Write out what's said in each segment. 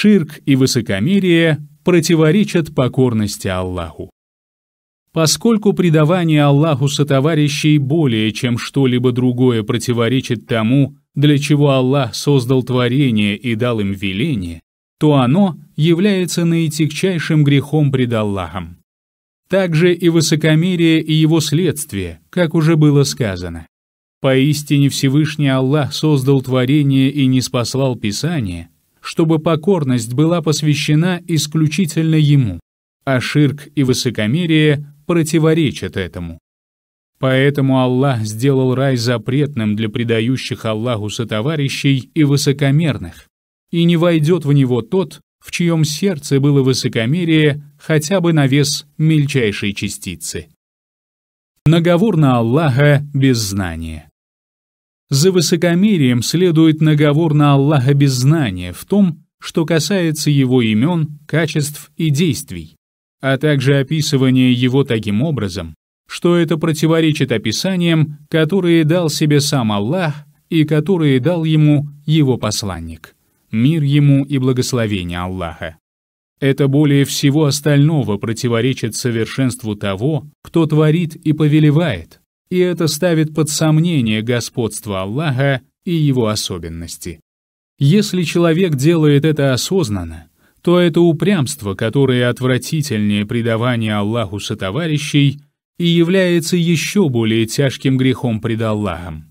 ширк и высокомерие противоречат покорности Аллаху. Поскольку предавание Аллаху сотоварищей более, чем что-либо другое противоречит тому, для чего Аллах создал творение и дал им веление, то оно является наитягчайшим грехом пред Аллахом. Также и высокомерие и его следствие, как уже было сказано. Поистине Всевышний Аллах создал творение и не спаслал Писание, чтобы покорность была посвящена исключительно ему, а ширк и высокомерие противоречат этому. Поэтому Аллах сделал рай запретным для предающих Аллаху сотоварищей и высокомерных, и не войдет в него тот, в чьем сердце было высокомерие хотя бы на вес мельчайшей частицы. Наговор на Аллаха без знания. За высокомерием следует наговор на Аллаха без знания в том, что касается его имен, качеств и действий, а также описывание его таким образом, что это противоречит описаниям, которые дал себе сам Аллах и которые дал ему его посланник. Мир ему и благословение Аллаха. Это более всего остального противоречит совершенству того, кто творит и повелевает, и это ставит под сомнение господство Аллаха и его особенности. Если человек делает это осознанно, то это упрямство, которое отвратительнее предавание Аллаху сотоварищей и является еще более тяжким грехом пред Аллахом.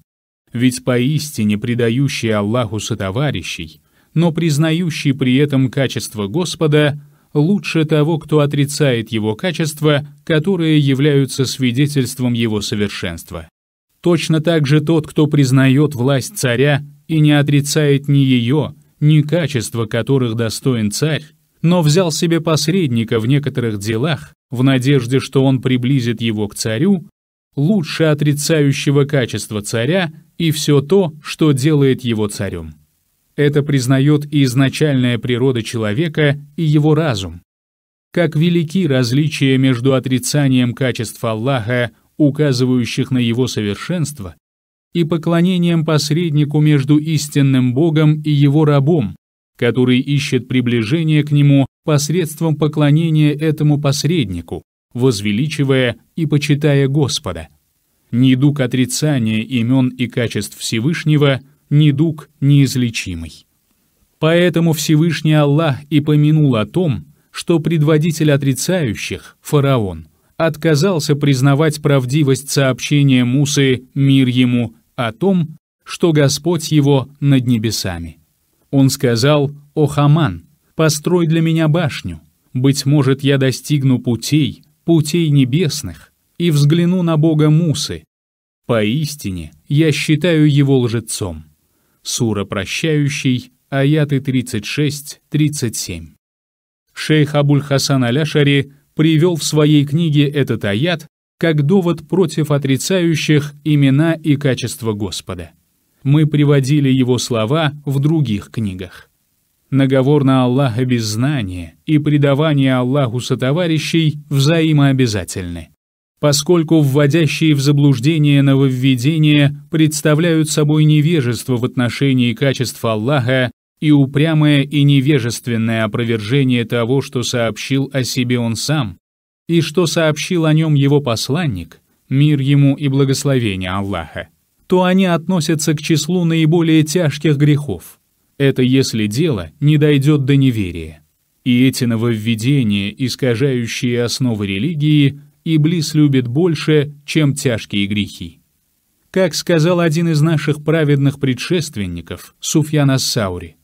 Ведь поистине предающий Аллаху сотоварищей, но признающий при этом качество Господа – лучше того, кто отрицает его качества, которые являются свидетельством его совершенства. Точно так же тот, кто признает власть царя и не отрицает ни ее, ни качества, которых достоин царь, но взял себе посредника в некоторых делах, в надежде, что он приблизит его к царю, лучше отрицающего качество царя и все то, что делает его царем. Это признает и изначальная природа человека, и его разум. Как велики различия между отрицанием качеств Аллаха, указывающих на его совершенство, и поклонением посреднику между истинным Богом и его рабом, который ищет приближение к нему посредством поклонения этому посреднику, возвеличивая и почитая Господа. Недуг отрицания имен и качеств Всевышнего – недуг неизлечимый. Поэтому Всевышний Аллах и помянул о том, что предводитель отрицающих, фараон, отказался признавать правдивость сообщения Мусы, мир ему, о том, что Господь его над небесами. Он сказал, «О Хаман, построй для меня башню, быть может, я достигну путей, путей небесных, и взгляну на Бога Мусы. Поистине, я считаю его лжецом». Сура «Прощающий», аяты 36-37. Шейх Абуль-Хасан Аляшари привел в своей книге этот аят как довод против отрицающих имена и качества Господа. Мы приводили его слова в других книгах. Наговор на Аллаха без знания и предавание Аллаху сотоварищей взаимообязательны поскольку вводящие в заблуждение нововведения представляют собой невежество в отношении качеств Аллаха и упрямое и невежественное опровержение того, что сообщил о себе он сам, и что сообщил о нем его посланник, мир ему и благословение Аллаха, то они относятся к числу наиболее тяжких грехов. Это если дело не дойдет до неверия. И эти нововведения, искажающие основы религии – Иблис любит больше, чем тяжкие грехи. Как сказал один из наших праведных предшественников, Суфьян Ассаури,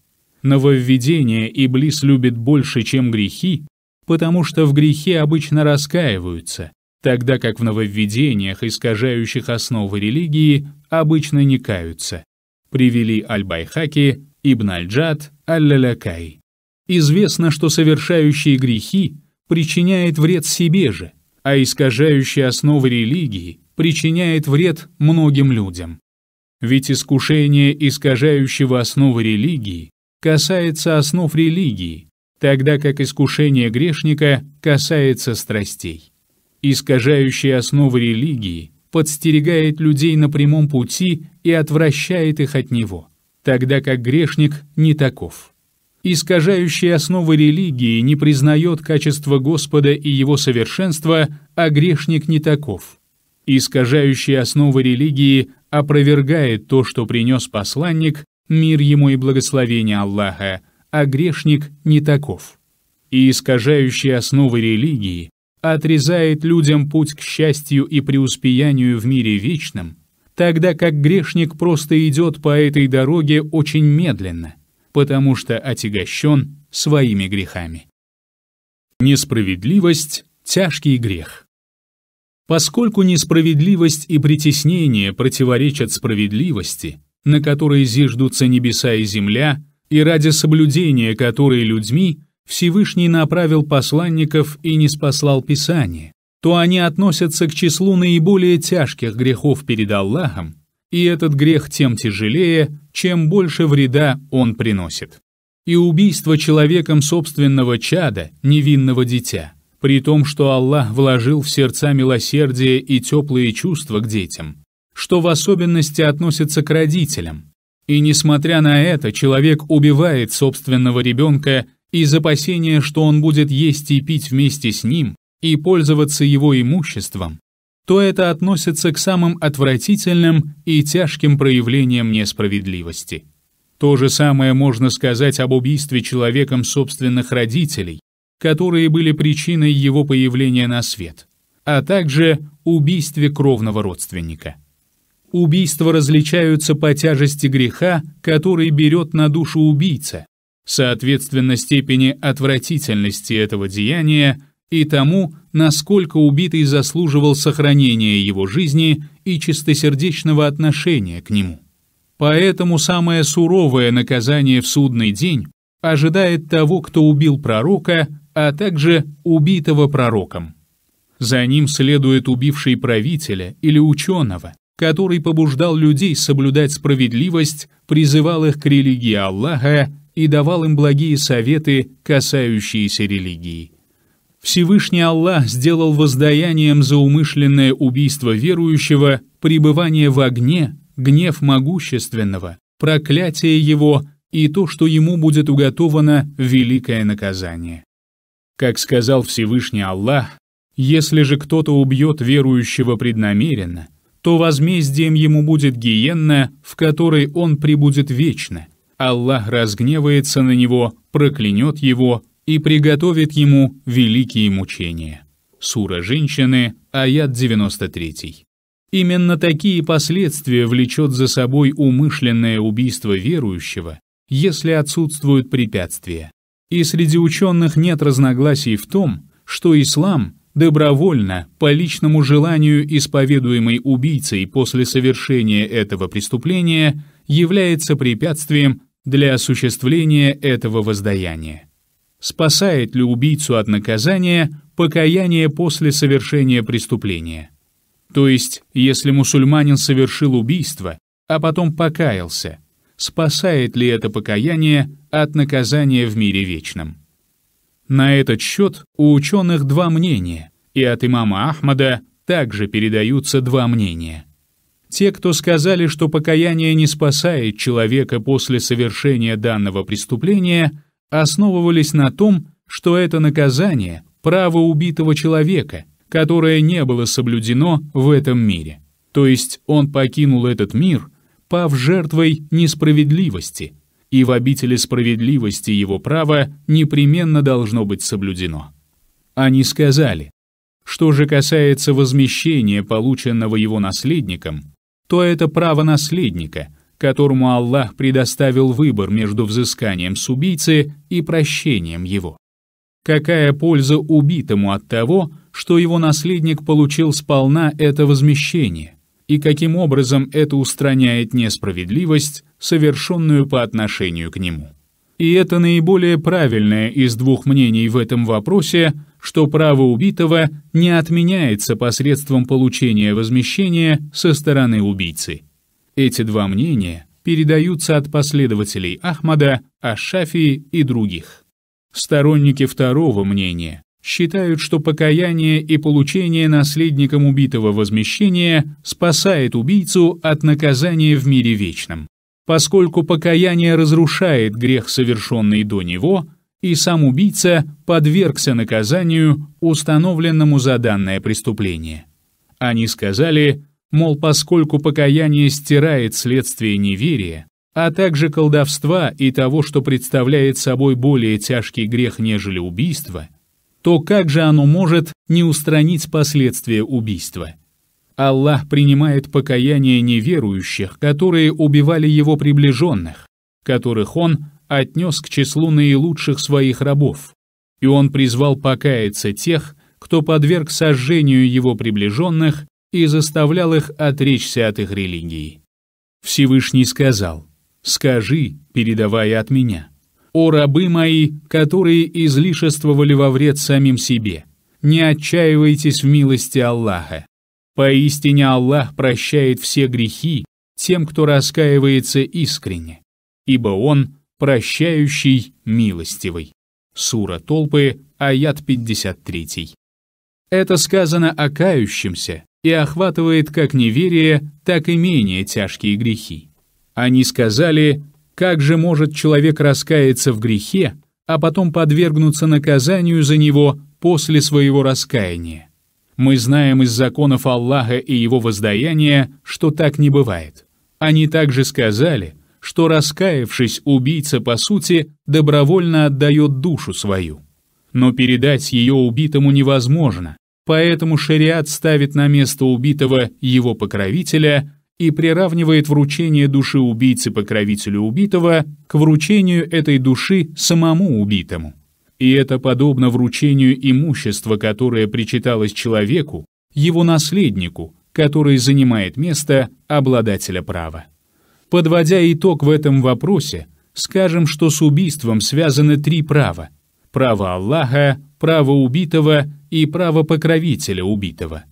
нововведение Иблис любит больше, чем грехи, потому что в грехе обычно раскаиваются, тогда как в нововведениях, искажающих основы религии, обычно не каются. Привели Аль-Байхаки, Ибн Аль-Джад, Аль-Лалякай. Известно, что совершающие грехи причиняет вред себе же – а искажающий основы религии причиняет вред многим людям. Ведь искушение искажающего основы религии касается основ религии, тогда как искушение грешника касается страстей. Искажающие основы религии подстерегает людей на прямом пути и отвращает их от него, тогда как грешник не таков искажающий основы религии, не признает качества Господа и его совершенства, а грешник не таков. Искажающий основы религии опровергает то, что принес посланник, мир ему и благословение Аллаха, а грешник не таков. И искажающий основы религии отрезает людям путь к счастью и преуспеянию в мире вечном, тогда как грешник просто идет по этой дороге очень медленно – потому что отягощен своими грехами. Несправедливость — тяжкий грех. Поскольку несправедливость и притеснение противоречат справедливости, на которой зиждутся небеса и земля, и ради соблюдения которой людьми Всевышний направил посланников и не спаслал Писание, то они относятся к числу наиболее тяжких грехов перед Аллахом, и этот грех тем тяжелее, чем больше вреда он приносит. И убийство человеком собственного чада, невинного дитя, при том, что Аллах вложил в сердца милосердие и теплые чувства к детям, что в особенности относится к родителям. И несмотря на это, человек убивает собственного ребенка из опасения, что он будет есть и пить вместе с ним и пользоваться его имуществом, то это относится к самым отвратительным и тяжким проявлениям несправедливости. То же самое можно сказать об убийстве человеком собственных родителей, которые были причиной его появления на свет, а также убийстве кровного родственника. Убийства различаются по тяжести греха, который берет на душу убийца, соответственно степени отвратительности этого деяния и тому, насколько убитый заслуживал сохранения его жизни и чистосердечного отношения к нему. Поэтому самое суровое наказание в судный день ожидает того, кто убил пророка, а также убитого пророком. За ним следует убивший правителя или ученого, который побуждал людей соблюдать справедливость, призывал их к религии Аллаха и давал им благие советы, касающиеся религии. Всевышний Аллах сделал воздаянием за умышленное убийство верующего пребывание в огне, гнев могущественного, проклятие его и то, что ему будет уготовано великое наказание. Как сказал Всевышний Аллах, если же кто-то убьет верующего преднамеренно, то возмездием ему будет гиенна, в которой он прибудет вечно. Аллах разгневается на него, проклянет его и приготовит ему великие мучения. Сура женщины, аят 93. Именно такие последствия влечет за собой умышленное убийство верующего, если отсутствуют препятствия. И среди ученых нет разногласий в том, что ислам добровольно, по личному желанию исповедуемой убийцей после совершения этого преступления, является препятствием для осуществления этого воздаяния спасает ли убийцу от наказания покаяние после совершения преступления. То есть, если мусульманин совершил убийство, а потом покаялся, спасает ли это покаяние от наказания в мире вечном. На этот счет у ученых два мнения, и от имама Ахмада также передаются два мнения. Те, кто сказали, что покаяние не спасает человека после совершения данного преступления, основывались на том, что это наказание – право убитого человека, которое не было соблюдено в этом мире. То есть он покинул этот мир, пав жертвой несправедливости, и в обители справедливости его право непременно должно быть соблюдено. Они сказали, что же касается возмещения, полученного его наследником, то это право наследника – которому Аллах предоставил выбор между взысканием с убийцы и прощением его. Какая польза убитому от того, что его наследник получил сполна это возмещение, и каким образом это устраняет несправедливость, совершенную по отношению к нему? И это наиболее правильное из двух мнений в этом вопросе, что право убитого не отменяется посредством получения возмещения со стороны убийцы. Эти два мнения передаются от последователей Ахмада, Ашафии и других. Сторонники второго мнения считают, что покаяние и получение наследником убитого возмещения спасает убийцу от наказания в мире вечном, поскольку покаяние разрушает грех, совершенный до него, и сам убийца подвергся наказанию, установленному за данное преступление. Они сказали – Мол, поскольку покаяние стирает следствие неверия, а также колдовства и того, что представляет собой более тяжкий грех, нежели убийство, то как же оно может не устранить последствия убийства? Аллах принимает покаяние неверующих, которые убивали его приближенных, которых он отнес к числу наилучших своих рабов, и он призвал покаяться тех, кто подверг сожжению его приближенных и заставлял их отречься от их религии. Всевышний сказал, «Скажи, передавая от меня, о рабы мои, которые излишествовали во вред самим себе, не отчаивайтесь в милости Аллаха. Поистине Аллах прощает все грехи тем, кто раскаивается искренне, ибо Он прощающий, милостивый». Сура Толпы, аят 53. Это сказано о кающемся, и охватывает как неверие, так и менее тяжкие грехи. Они сказали, как же может человек раскаяться в грехе, а потом подвергнуться наказанию за него после своего раскаяния. Мы знаем из законов Аллаха и его воздаяния, что так не бывает. Они также сказали, что раскаявшись, убийца, по сути, добровольно отдает душу свою. Но передать ее убитому невозможно, Поэтому шариат ставит на место убитого его покровителя и приравнивает вручение души убийцы покровителю убитого к вручению этой души самому убитому. И это подобно вручению имущества, которое причиталось человеку, его наследнику, который занимает место обладателя права. Подводя итог в этом вопросе, скажем, что с убийством связаны три права. Право Аллаха, право убитого и право покровителя убитого.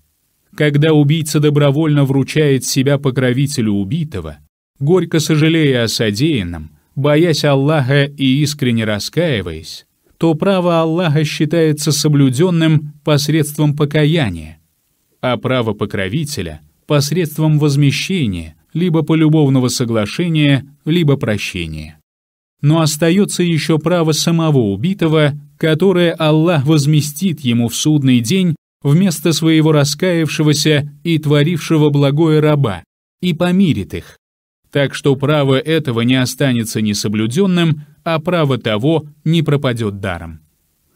Когда убийца добровольно вручает себя покровителю убитого, горько сожалея о содеянном, боясь Аллаха и искренне раскаиваясь, то право Аллаха считается соблюденным посредством покаяния, а право покровителя — посредством возмещения, либо полюбовного соглашения, либо прощения но остается еще право самого убитого, которое Аллах возместит ему в судный день вместо своего раскаявшегося и творившего благое раба, и помирит их. Так что право этого не останется несоблюденным, а право того не пропадет даром.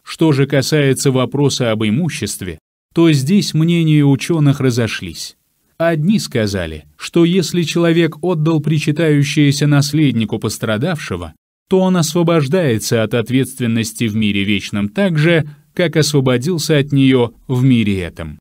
Что же касается вопроса об имуществе, то здесь мнения ученых разошлись. Одни сказали, что если человек отдал причитающееся наследнику пострадавшего, то он освобождается от ответственности в мире вечном так же, как освободился от нее в мире этом.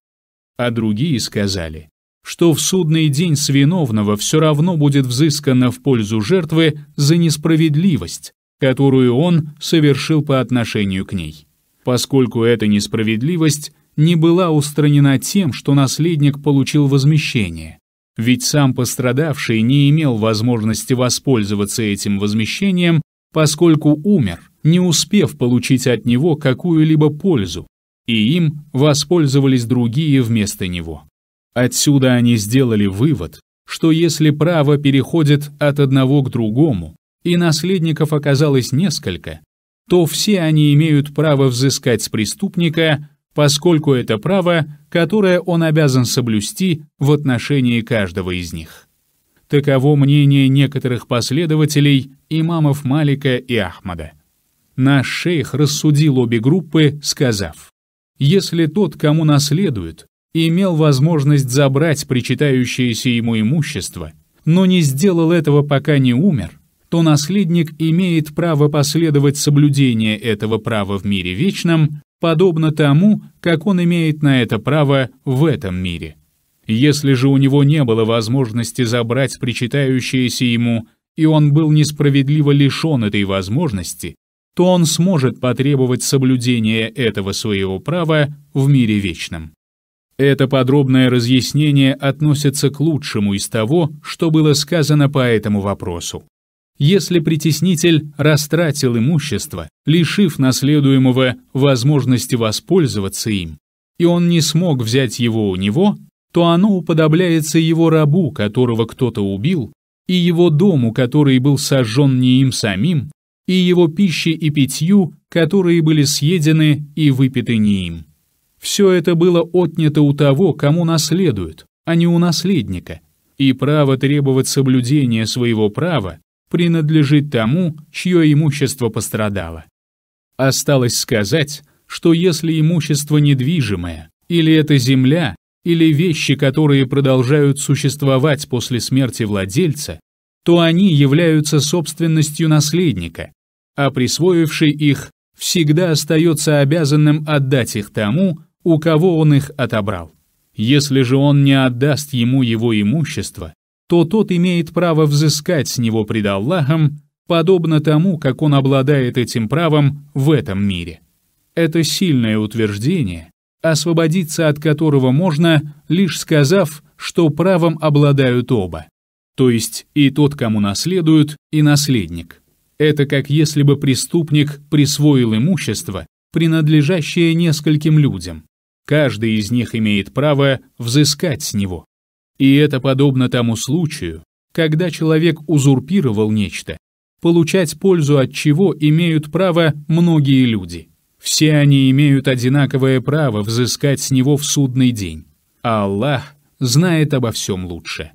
А другие сказали, что в судный день с виновного все равно будет взыскано в пользу жертвы за несправедливость, которую он совершил по отношению к ней. Поскольку эта несправедливость не была устранена тем, что наследник получил возмещение, ведь сам пострадавший не имел возможности воспользоваться этим возмещением поскольку умер, не успев получить от него какую-либо пользу, и им воспользовались другие вместо него. Отсюда они сделали вывод, что если право переходит от одного к другому, и наследников оказалось несколько, то все они имеют право взыскать с преступника, поскольку это право, которое он обязан соблюсти в отношении каждого из них. Таково мнение некоторых последователей имамов Малика и Ахмада. Наш шейх рассудил обе группы, сказав, «Если тот, кому наследует, имел возможность забрать причитающееся ему имущество, но не сделал этого, пока не умер, то наследник имеет право последовать соблюдение этого права в мире вечном, подобно тому, как он имеет на это право в этом мире. Если же у него не было возможности забрать причитающееся ему, и он был несправедливо лишен этой возможности, то он сможет потребовать соблюдения этого своего права в мире вечном. Это подробное разъяснение относится к лучшему из того, что было сказано по этому вопросу. Если притеснитель растратил имущество, лишив наследуемого возможности воспользоваться им, и он не смог взять его у него, то оно уподобляется его рабу, которого кто-то убил, и его дому, который был сожжен не им самим, и его пище и питью, которые были съедены и выпиты не им. Все это было отнято у того, кому наследуют, а не у наследника, и право требовать соблюдения своего права принадлежит тому, чье имущество пострадало. Осталось сказать, что если имущество недвижимое, или это земля, или вещи, которые продолжают существовать после смерти владельца, то они являются собственностью наследника, а присвоивший их всегда остается обязанным отдать их тому, у кого он их отобрал. Если же он не отдаст ему его имущество, то тот имеет право взыскать с него пред Аллахом, подобно тому, как он обладает этим правом в этом мире. Это сильное утверждение, освободиться от которого можно, лишь сказав, что правом обладают оба. То есть и тот, кому наследуют, и наследник. Это как если бы преступник присвоил имущество, принадлежащее нескольким людям. Каждый из них имеет право взыскать с него. И это подобно тому случаю, когда человек узурпировал нечто, получать пользу от чего имеют право многие люди. Все они имеют одинаковое право взыскать с него в судный день. А Аллах знает обо всем лучше.